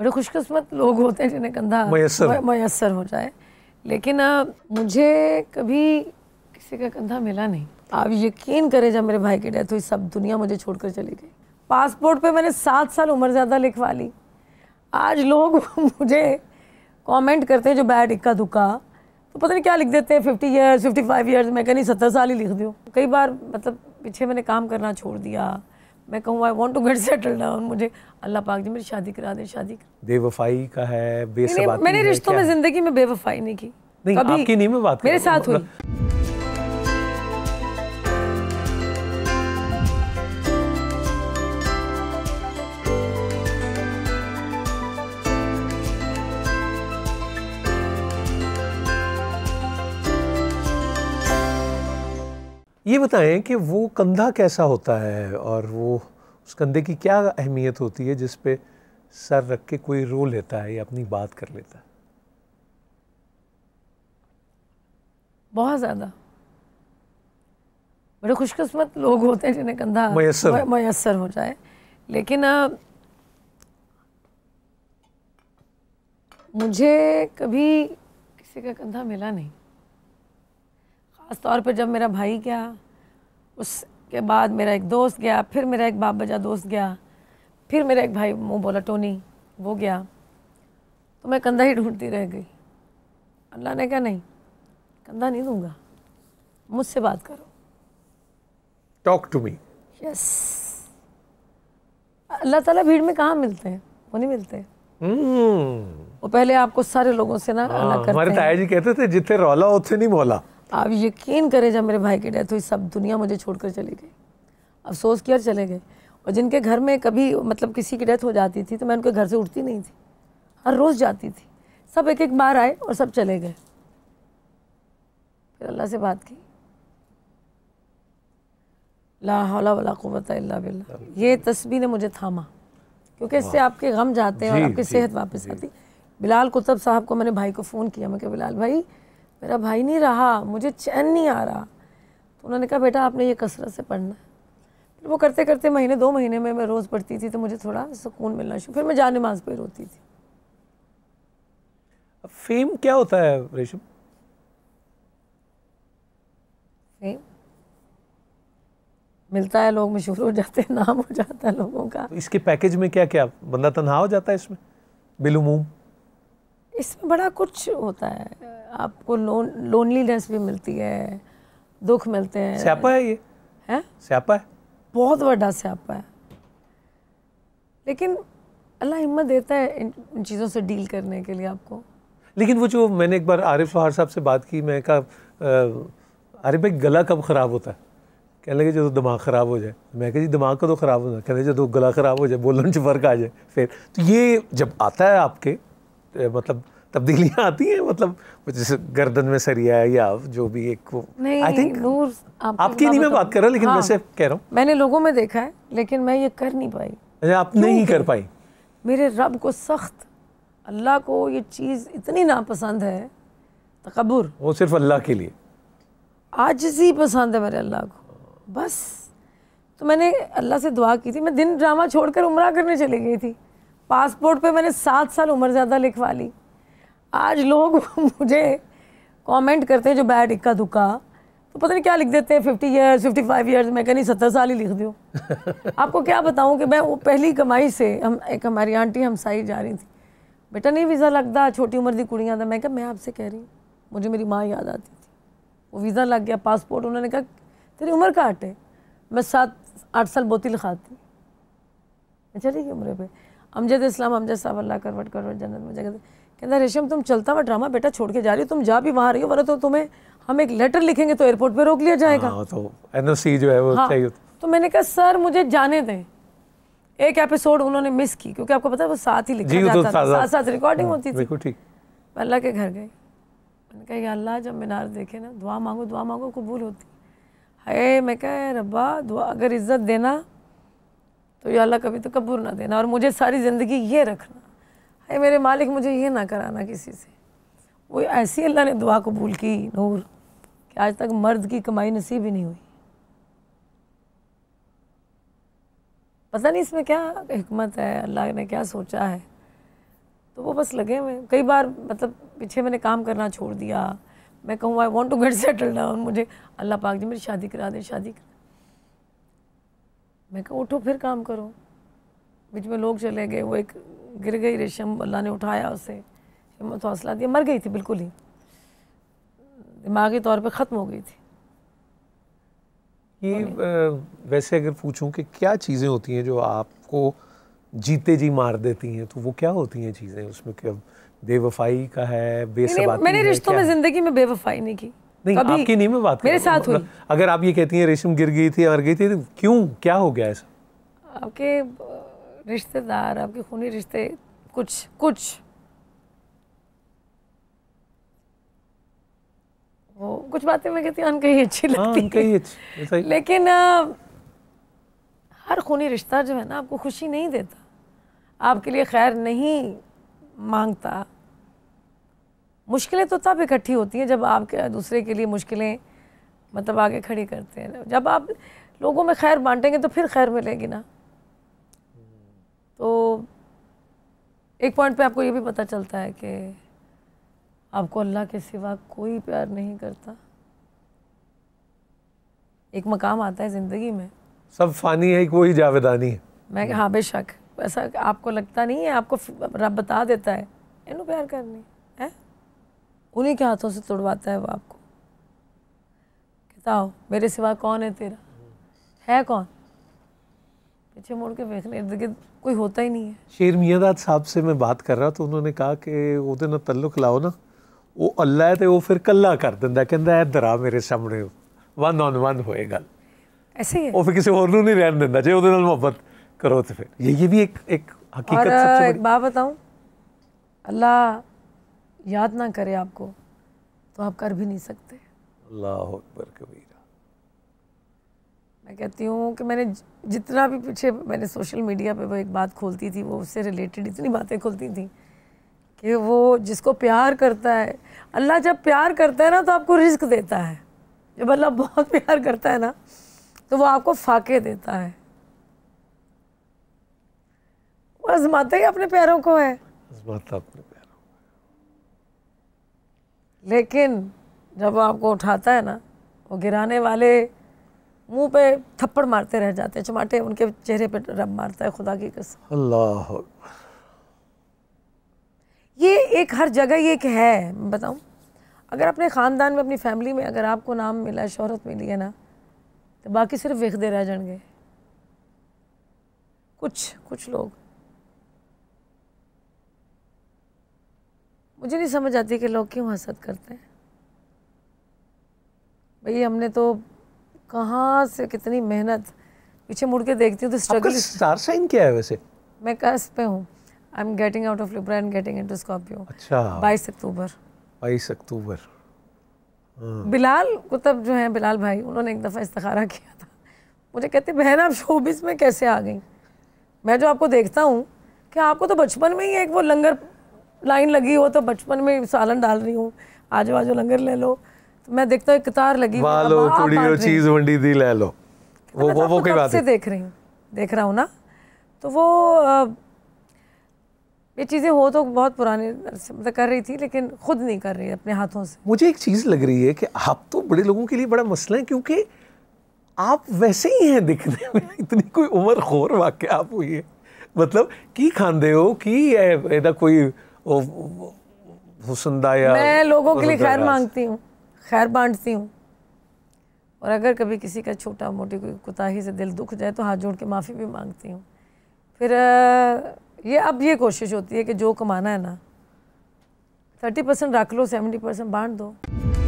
बड़े खुशकस्मत लोग होते हैं जिन्हें कंधा मैसर हो जाए लेकिन आ, मुझे कभी किसी का कंधा मिला नहीं आप यकीन करें जब मेरे भाई की डेथ हुई सब दुनिया मुझे छोड़कर चली गई पासपोर्ट पे मैंने सात साल उम्र ज़्यादा लिखवा ली आज लोग मुझे कमेंट करते हैं जो बैड इक्का दुक्का तो पता नहीं क्या लिख देते हैं fifty years fifty five years मैं कहीं सत्तर साल ही लिख दूँ कई बार मतलब पीछे मैंने काम करना छोड़ दिया मैं कहूँ I want to get settle down मुझे अल्लाह पाक जी मेरी शादी करा दे शादी कर बेवफाई का है बेसबाती मैंने रिश्तों में जिंदगी में बेवफाई नहीं की नहीं, कभी आपकी नहीं मैं बात मेरे साथ हुई मतलब ये बताएं कि वो कंधा कैसा होता है और वो उस कंधे की क्या अहमियत होती है जिस पे सर रख के कोई रो लेता है या अपनी बात कर लेता है बहुत ज़्यादा बड़े खुशकस्मत लोग होते हैं जिन्हें कंधा मैसर हो जाए लेकिन आ, मुझे कभी किसी का कंधा मिला नहीं ख़ास तौर जब मेरा भाई गया उसके बाद मेरा एक दोस्त गया फिर मेरा एक बाप बजा दोस्त गया फिर मेरा एक भाई मुँह बोला टोनी वो गया तो मैं कंधा ही ढूंढती रह गई अल्लाह ने कहा नहीं कंधा नहीं दूंगा मुझसे बात करो talk to me yes Allah ताला भीड़ में कहाँ मिलते हैं वो नहीं मिलते हैं हम्म। वो पहले आपको सारे लोगों से ना हाँ, अलग करते हमारे ताया जी कहते थे जितने रौला उतने नहीं बोला आप यकीन करें जब मेरे भाई की डेथ हुई सब दुनिया मुझे छोड़कर चली गई अफसोस किया चले गए और जिनके घर में कभी मतलब किसी की डेथ हो जाती थी तो मैं उनके घर से उठती नहीं थी हर रोज़ जाती थी सब एक एक बार आए और सब चले गए फिर अल्लाह से बात की ला हौला वाला कुवत बिल्ला ये तस्वीर ने मुझे थामा क्योंकि इससे आपके गम जाते हैं और आपकी सेहत वापस आती बिलाल कुतब साहब को मैंने भाई को फ़ोन किया मैं कि बिलाल भाई मेरा भाई नहीं रहा मुझे चैन नहीं आ रहा तो उन्होंने कहा बेटा आपने ये कसरत से पढ़ना है फिर वो करते करते महीने दो महीने में मैं रोज़ पढ़ती थी तो मुझे थोड़ा सुकून मिलना शुरू फिर मैं जान नमाज पर रोती थी फेम क्या होता है रेशम फेम मिलता है लोग मशहूर हो जाते हैं नाम हो जाता है लोगों का तो इसके पैकेज में क्या क्या बंदा तनहा हो जाता है इसमें बिलुमूम इसमें बड़ा कुछ होता है आपको लोन लोनलीनेस भी मिलती है दुख मिलते हैं स्यापा है ये है स्यापा है बहुत बड़ा स्यापा है लेकिन अल्लाह हिम्मत देता है इन, चीज़ों से डील करने के लिए आपको लेकिन वो जो मैंने एक बार आरिफ सुहार साहब से बात की मैं कहा आरिफ भाई गला कब ख़राब होता है कहने लगे जो तो दिमाग ख़राब हो जाए मैं कह जी दिमाग का तो ख़राब हो जाए कहने जो तो गला ख़राब हो जाए बोलने च फर्क आ जाए फिर तो ये जब आता है आपके मतलब तब्दीलियाँ आती हैं मतलब जैसे गर्दन में सरिया है या जो भी एक वो आई थिंक आप आपकी नहीं मैं बात कर रहा लेकिन हाँ, वैसे कह रहा हूँ मैंने लोगों में देखा है लेकिन मैं ये कर नहीं पाई अच्छा, आप नहीं कर पाई मेरे रब को सख्त अल्लाह को ये चीज़ इतनी नापसंद है तकबर वो सिर्फ अल्लाह के लिए आज ही पसंद है मेरे अल्लाह को बस तो मैंने अल्लाह से दुआ की थी मैं दिन ड्रामा छोड़कर उमरा करने चली गई थी पासपोर्ट पे मैंने सात साल उम्र ज़्यादा लिखवा ली आज लोग मुझे कमेंट करते हैं जो बैड इक्का दुक्का तो पता नहीं क्या लिख देते हैं fifty years fifty five years मैं कहीं सत्तर साल ही लिख दो आपको क्या बताऊँ कि मैं वो पहली कमाई से हम एक हमारी आंटी हम साई जा रही थी बेटा नहीं वीज़ा लगता छोटी उम्र की कुड़ियाँ था मैं क्या मैं आपसे कह रही हूँ मुझे मेरी माँ याद आती थी वो वीज़ा लग गया पासपोर्ट उन्होंने कहा तेरी उम्र का है मैं सात आठ साल बोती लिखाती अच्छा ठीक है उम्र पर अमजद इस्लाम अमजद साहब अल्लाह करवट करवट जन्नत में जगह कहता रेशम तुम चलता हुआ ड्रामा बेटा छोड़ के जा रही हो तुम जा भी वहाँ रही हो वरना तो तुम्हें हम एक लेटर लिखेंगे तो एयरपोर्ट पे रोक लिया जाएगा हाँ, तो एनओसी जो है वो हाँ, चाहिए तो मैंने कहा सर मुझे जाने दें एक एपिसोड उन्होंने मिस की क्योंकि आपको पता है वो साथ ही लिखा तो जाता था साथ साथ रिकॉर्डिंग होती थी अल्लाह के घर गई मैंने कहा अल्लाह जब मीनार देखे ना दुआ मांगो दुआ मांगो कबूल होती है मैं कह रबा दुआ अगर इज्जत देना तो ये अल्लाह कभी तो कबूर ना देना और मुझे सारी ज़िंदगी ये रखना है मेरे मालिक मुझे ये ना कराना किसी से वो ऐसी अल्लाह ने दुआ कबूल की नूर कि आज तक मर्द की कमाई नसीब ही नहीं हुई पता नहीं इसमें क्या हमत है अल्लाह ने क्या सोचा है तो वो बस लगे हुए कई बार मतलब पीछे मैंने काम करना छोड़ दिया मैं कहूँ I want to get settle down मुझे अल्लाह पाक जी मेरी शादी करा दे शादी करा मैं कहा उठो फिर काम करो बीच में लोग चले गए वो एक गिर गई रेशम अल्लाह ने उठाया उसे हिम्मत हौसला दिया मर गई थी बिल्कुल ही दिमागी तौर पे ख़त्म हो गई थी ये वैसे अगर पूछूं कि क्या चीज़ें होती हैं जो आपको जीते जी मार देती हैं तो वो क्या होती हैं चीज़ें उसमें क्या बेवफाई का है बेसबाती मैंने रिश्तों में ज़िंदगी में बेवफाई नहीं की नहीं आपकी नहीं मैं बात मेरे साथ हुई मतलब अगर आप ये कहती हैं रेशम गिर गई थी और गई थी तो क्यों क्या हो गया ऐसा आपके रिश्तेदार आपके खूनी रिश्ते कुछ कुछ वो कुछ बातें मैं कहती हूँ अनकही अच्छी हाँ, लगती है लेकिन आ, हर खूनी रिश्ता जो है ना आपको खुशी नहीं देता आपके लिए खैर नहीं मांगता मुश्किलें तो तब इकट्ठी होती हैं जब आप दूसरे के लिए मुश्किलें मतलब आगे खड़ी करते हैं जब आप लोगों में खैर बांटेंगे तो फिर खैर मिलेगी ना तो एक पॉइंट पे आपको ये भी पता चलता है कि आपको अल्लाह के सिवा कोई प्यार नहीं करता एक मकाम आता है ज़िंदगी में सब फानी है कोई जावेदानी है मैं हाँ बेशक ऐसा आपको लगता नहीं है आपको रब बता देता है इनू प्यार करनी उन्हीं के हाथों से तोड़वाता है वो आपको बताओ मेरे सिवा कौन है तेरा है कौन पीछे मुड़ के देखने इर्द गिर्द कोई होता ही नहीं है शेर मियादाद साहब से मैं बात कर रहा तो उन्होंने कहा कि वो ना तल्लुक लाओ ना वो अल्लाह है तो वो फिर कल्ला कर देंदा कहता है दरा मेरे सामने वन ऑन वन होएगा ऐसे ही वो फिर किसी और नहीं रहने देंदा जे वो मोहब्बत करो तो फिर ये भी एक एक हकीकत बात बताऊं अल्लाह याद ना करे आपको तो आप कर भी नहीं सकते अल्लाह अकबर कबीरा मैं कहती हूँ कि मैंने जितना भी पीछे मैंने सोशल मीडिया पे वो एक बात खोलती थी वो उससे रिलेटेड इतनी बातें खोलती थी कि वो जिसको प्यार करता है अल्लाह जब प्यार करता है ना तो आपको रिस्क देता है जब अल्लाह बहुत प्यार करता है ना तो वो आपको फाके देता है वो आजमाते ही अपने प्यारों को है आजमाता अपने लेकिन जब वो आपको उठाता है ना वो गिराने वाले मुंह पे थप्पड़ मारते रह जाते हैं चमाटे उनके चेहरे पे रब मारता है खुदा की कसम अल्लाह ये एक हर जगह ये एक है बताऊँ अगर अपने ख़ानदान में अपनी फैमिली में अगर आपको नाम मिला शोहरत शहरत मिली है ना तो बाकी सिर्फ विखदे रह जाएंगे कुछ कुछ लोग मुझे नहीं समझ आती कि लोग क्यों हसद करते हैं भाई हमने तो कहाँ से कितनी मेहनत पीछे मुड़ के देखती हूँ तो स्ट्रगल स्टार साइन क्या है वैसे मैं कस पे हूँ I am getting out of Libra and getting into Scorpio अच्छा बाईस अक्टूबर बाईस अक्टूबर हाँ। बिलाल कुतब जो है बिलाल भाई उन्होंने एक दफ़ा इस्तारा किया था मुझे कहते बहन आप शोबिस में कैसे आ गई मैं जो आपको देखता हूँ कि आपको तो बचपन में ही एक वो लंगर लाइन लगी हो तो बचपन में सालन डाल रही हूँ आज बाजू लंगर ले लो तो मैं देखता हूँ कतार लगी वाह लो चीज़ मंडी थी ले लो वो वो वो कोई बात से देख रही हूँ देख रहा हूँ ना तो वो ये चीज़ें हो तो बहुत पुराने मतलब कर रही थी लेकिन खुद नहीं कर रही अपने हाथों से मुझे एक चीज़ लग रही है कि आप तो बड़े लोगों के लिए बड़ा मसला है क्योंकि आप वैसे ही हैं दिखने में इतनी कोई उम्र खोर वाक्य आप हुई है मतलब की खाते हो कि कोई वो हुसनदा या मैं लोगों के लिए खैर मांगती हूँ खैर बांटती हूँ और अगर कभी किसी का छोटा मोटी कोई कोताही से दिल दुख जाए तो हाथ जोड़ के माफ़ी भी मांगती हूँ फिर ये अब ये कोशिश होती है कि जो कमाना है ना थर्टी परसेंट रख लो सेवेंटी परसेंट बांट दो